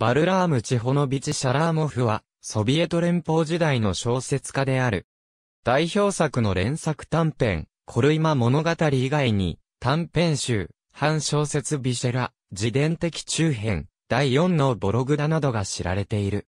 バルラーム・チホノビチ・シャラーモフは、ソビエト連邦時代の小説家である。代表作の連作短編、コルイマ物語以外に、短編集、半小説ビシェラ、自伝的中編、第4のボログダなどが知られている。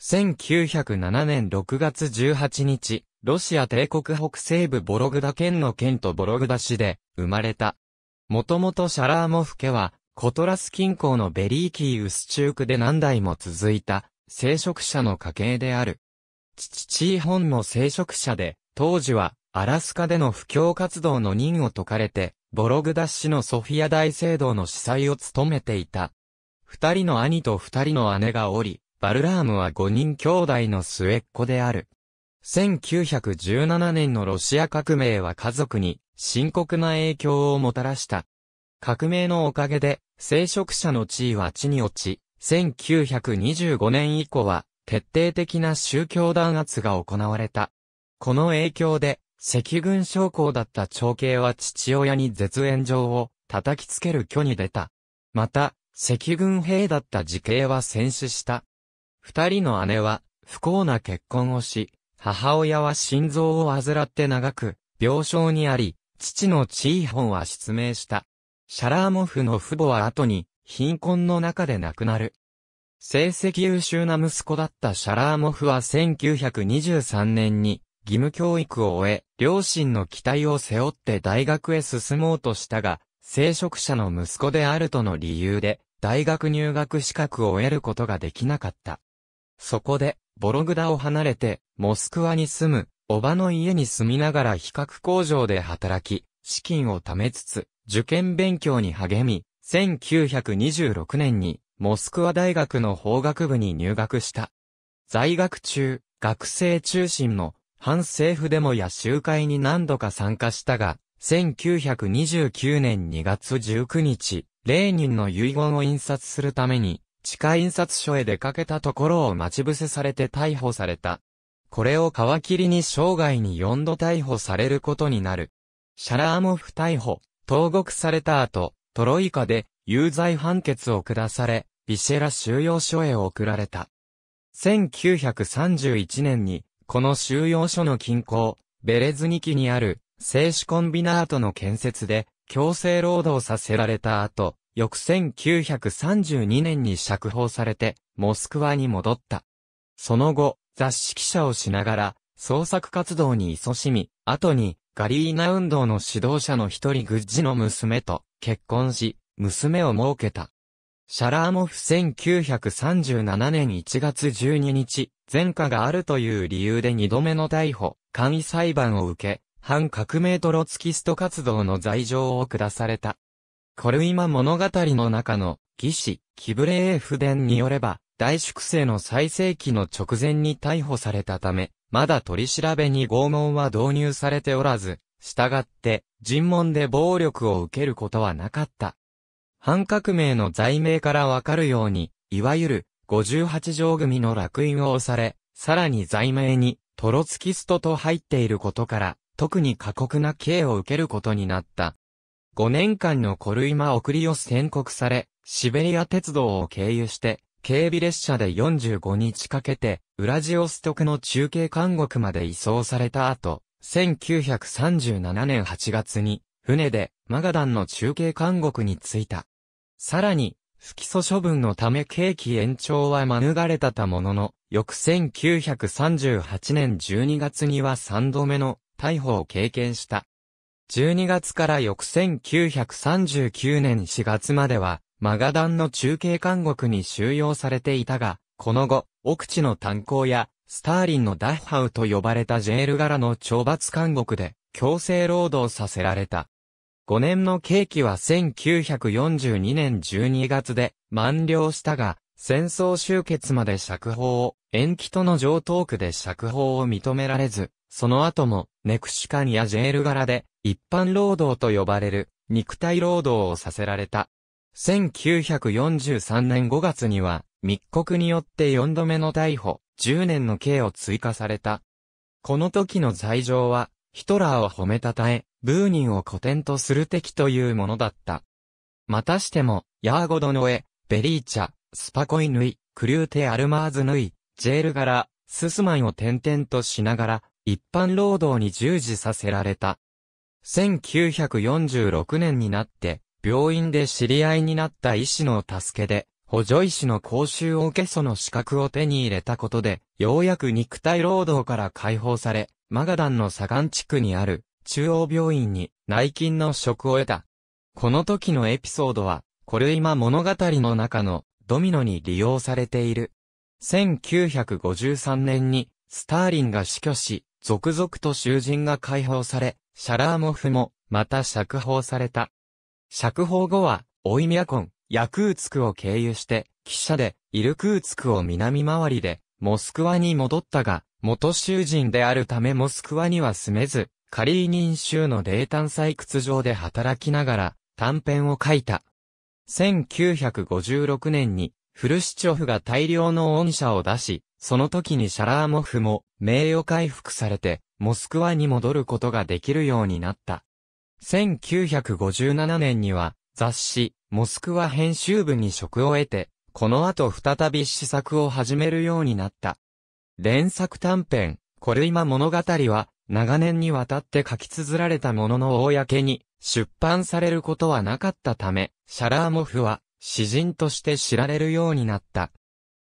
1907年6月18日、ロシア帝国北西部ボログダ県の県とボログダ市で生まれた。もともとシャラーモフ家はコトラス近郊のベリーキーウスチュークで何代も続いた、聖職者の家系である。父チーホンも聖職者で、当時は、アラスカでの布教活動の任を解かれて、ボログダ市のソフィア大聖堂の司祭を務めていた。二人の兄と二人の姉がおり、バルラームは五人兄弟の末っ子である。1917年のロシア革命は家族に深刻な影響をもたらした。革命のおかげで、聖職者の地位は地に落ち、1925年以降は、徹底的な宗教弾圧が行われた。この影響で、赤軍将校だった長兄は父親に絶縁状を叩きつける虚に出た。また、赤軍兵だった時兄は戦死した。二人の姉は、不幸な結婚をし、母親は心臓を患って長く、病床にあり、父の地位本は失明した。シャラーモフの父母は後に貧困の中で亡くなる。成績優秀な息子だったシャラーモフは1923年に義務教育を終え、両親の期待を背負って大学へ進もうとしたが、聖職者の息子であるとの理由で、大学入学資格を得ることができなかった。そこで、ボログダを離れて、モスクワに住む、おばの家に住みながら比較工場で働き、資金を貯めつつ、受験勉強に励み、1926年にモスクワ大学の法学部に入学した。在学中、学生中心の反政府デモや集会に何度か参加したが、1929年2月19日、レーニンの遺言を印刷するために、地下印刷所へ出かけたところを待ち伏せされて逮捕された。これを皮切りに生涯に4度逮捕されることになる。シャラーモフ逮捕、投獄された後、トロイカで有罪判決を下され、ビシェラ収容所へ送られた。1931年に、この収容所の近郊、ベレズニキにある、製子コンビナートの建設で、強制労働させられた後、翌1932年に釈放されて、モスクワに戻った。その後、雑誌記者をしながら、創作活動に勤しみ、後に、ガリーナ運動の指導者の一人グッジの娘と結婚し、娘を設けた。シャラーモフ1937年1月12日、前科があるという理由で二度目の逮捕、簡易裁判を受け、反革命トロツキスト活動の罪状を下された。コルイマ物語の中の、義士、キブレーエフ伝によれば、大粛清の最盛期の直前に逮捕されたため、まだ取り調べに拷問は導入されておらず、従って、尋問で暴力を受けることはなかった。反革命の罪名からわかるように、いわゆる、58条組の落印を押され、さらに罪名に、トロツキストと入っていることから、特に過酷な刑を受けることになった。5年間のコルイマ送りを宣告され、シベリア鉄道を経由して、警備列車で45日かけて、ウラジオストクの中継監獄まで移送された後、1937年8月に、船でマガダンの中継監獄に着いた。さらに、不起訴処分のため刑期延長は免れたたものの、翌1938年12月には3度目の逮捕を経験した。12月から翌1939年4月までは、マガダンの中継監獄に収容されていたが、この後、奥地の炭鉱や、スターリンのダッハウと呼ばれたジェール柄の懲罰監獄で、強制労働させられた。5年の刑期は1942年12月で満了したが、戦争終結まで釈放を、延期との上等区で釈放を認められず、その後も、ネクシカンやジェール柄で、一般労働と呼ばれる、肉体労働をさせられた。1943年5月には、密告によって4度目の逮捕、10年の刑を追加された。この時の罪状は、ヒトラーを褒めたたえ、ブーニンを古典とする敵というものだった。またしても、ヤーゴドノエ、ベリーチャ、スパコイヌイ、クリューテ・アルマーズヌイ、ジェール柄、ススマンを転々としながら、一般労働に従事させられた。1946年になって、病院で知り合いになった医師の助けで、補助医師の講習を受けその資格を手に入れたことで、ようやく肉体労働から解放され、マガダンの左岸地区にある中央病院に内勤の職を得た。この時のエピソードは、これ今物語の中のドミノに利用されている。1953年にスターリンが死去し、続々と囚人が解放され、シャラーモフもまた釈放された。釈放後は、オイミヤコン、ヤクーツクを経由して、汽車で、イルクーツクを南回りで、モスクワに戻ったが、元囚人であるためモスクワには住めず、カリーニン州の冷炭採掘場で働きながら、短編を書いた。1956年に、フルシチョフが大量の恩赦を出し、その時にシャラーモフも名誉回復されて、モスクワに戻ることができるようになった。1957年には雑誌、モスクワ編集部に職を得て、この後再び試作を始めるようになった。連作短編、これ今物語は、長年にわたって書き綴られたものの公に出版されることはなかったため、シャラーモフは詩人として知られるようになった。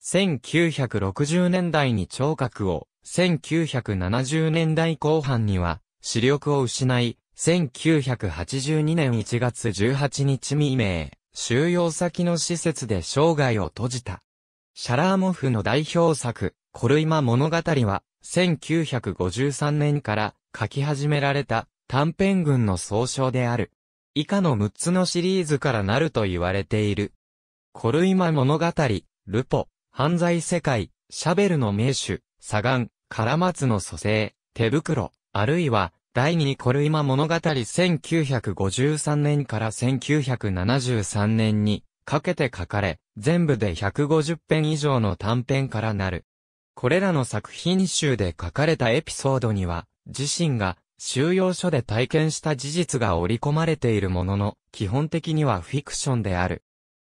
1960年代に聴覚を、1970年代後半には視力を失い、1982年1月18日未明、収容先の施設で生涯を閉じた。シャラーモフの代表作、コルイマ物語は、1953年から書き始められた短編群の総称である。以下の6つのシリーズからなると言われている。コルイマ物語、ルポ、犯罪世界、シャベルの名手、サガン、カラマツの蘇生、手袋、あるいは、第二コルイマ物語1953年から1973年にかけて書かれ、全部で150編以上の短編からなる。これらの作品集で書かれたエピソードには、自身が収容所で体験した事実が織り込まれているものの、基本的にはフィクションである。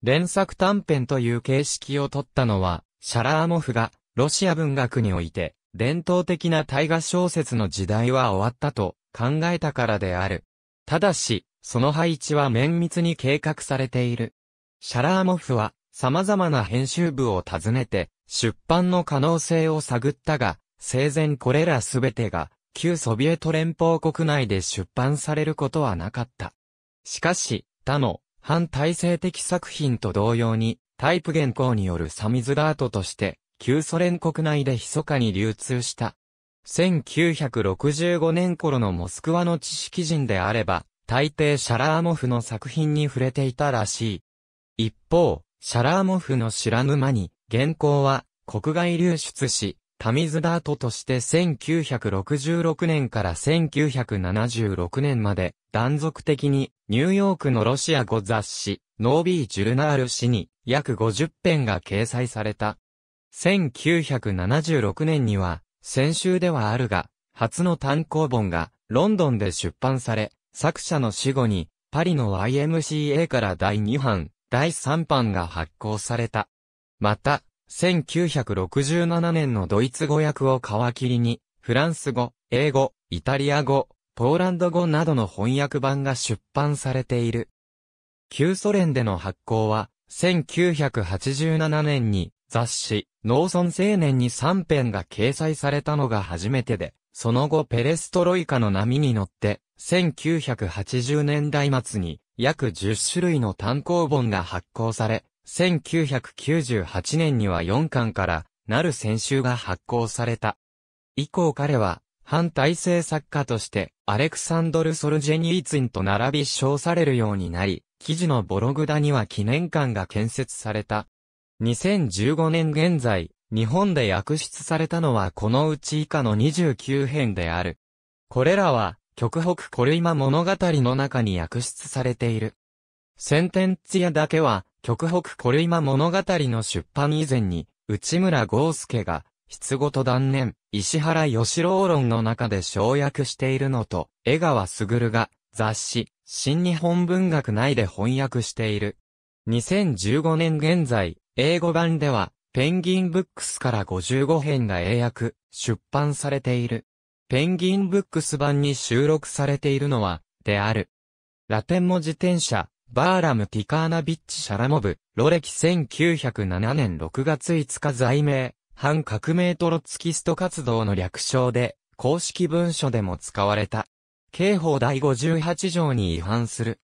連作短編という形式を取ったのは、シャラーモフが、ロシア文学において、伝統的な大河小説の時代は終わったと考えたからである。ただし、その配置は綿密に計画されている。シャラーモフは様々な編集部を訪ねて出版の可能性を探ったが、生前これらすべてが旧ソビエト連邦国内で出版されることはなかった。しかし、他の反体制的作品と同様にタイプ原稿によるサミズダートとして旧ソ連国内で密かに流通した。1965年頃のモスクワの知識人であれば、大抵シャラーモフの作品に触れていたらしい。一方、シャラーモフの知らぬ間に、原稿は国外流出し、タミズダートとして1966年から1976年まで断続的にニューヨークのロシア語雑誌ノービー・ジュルナール誌に約50編が掲載された。1976年には、先週ではあるが、初の単行本がロンドンで出版され、作者の死後に、パリの YMCA から第2版、第3版が発行された。また、1967年のドイツ語訳を皮切りに、フランス語、英語、イタリア語、ポーランド語などの翻訳版が出版されている。旧ソ連での発行は、1987年に雑誌、農村青年に3編が掲載されたのが初めてで、その後ペレストロイカの波に乗って、1980年代末に約10種類の単行本が発行され、1998年には4巻からなる先週が発行された。以降彼は、反体制作家として、アレクサンドル・ソルジェニーツィンと並び称されるようになり、記事のボログダには記念館が建設された。2015年現在、日本で訳出されたのはこのうち以下の29編である。これらは、極北コルイマ物語の中に訳出されている。センテンツヤだけは、極北コルイマ物語の出版以前に、内村豪介が、失ごと断念、石原義郎論の中で省略しているのと、江川卓が、雑誌、新日本文学内で翻訳している。2015年現在、英語版では、ペンギンブックスから55編が英訳、出版されている。ペンギンブックス版に収録されているのは、である。ラテン文自転車、バーラム・ティカーナビッチ・シャラモブ、ロレキ1907年6月5日在名、反革命トロツキスト活動の略称で、公式文書でも使われた。刑法第58条に違反する。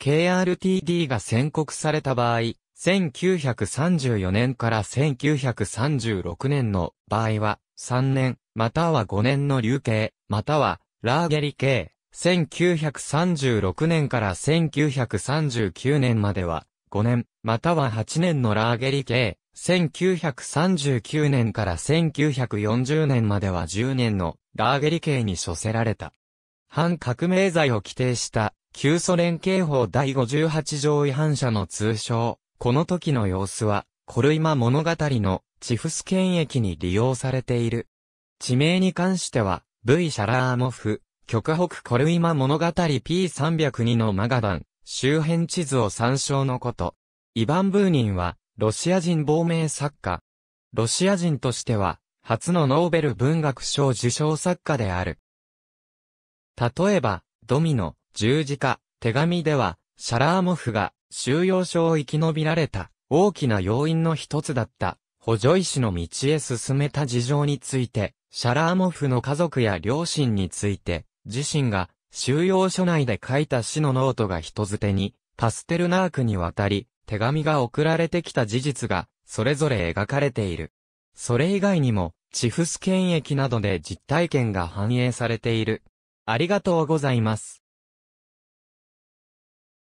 KRTD が宣告された場合、1934年から1936年の場合は、3年、または5年の流刑、または、ラーゲリ刑。1936年から1939年までは、5年、または8年のラーゲリ刑。1939年から1940年までは10年のラーゲリ刑に処せられた。反革命罪を規定した旧ソ連刑法第58条違反者の通称、この時の様子は、コルイマ物語のチフス県駅に利用されている。地名に関しては、V シャラーモフ、極北コルイマ物語 P302 のマガダン、周辺地図を参照のこと。イヴァン・ブーニンは、ロシア人亡命作家。ロシア人としては、初のノーベル文学賞受賞作家である。例えば、ドミノ、十字架、手紙では、シャラーモフが、収容所を生き延びられた大きな要因の一つだった補助医師の道へ進めた事情について、シャラーモフの家族や両親について、自身が収容所内で書いた死のノートが人づてに、パステルナークに渡り、手紙が送られてきた事実が、それぞれ描かれている。それ以外にも、チフス検疫などで実体験が反映されている。ありがとうございます。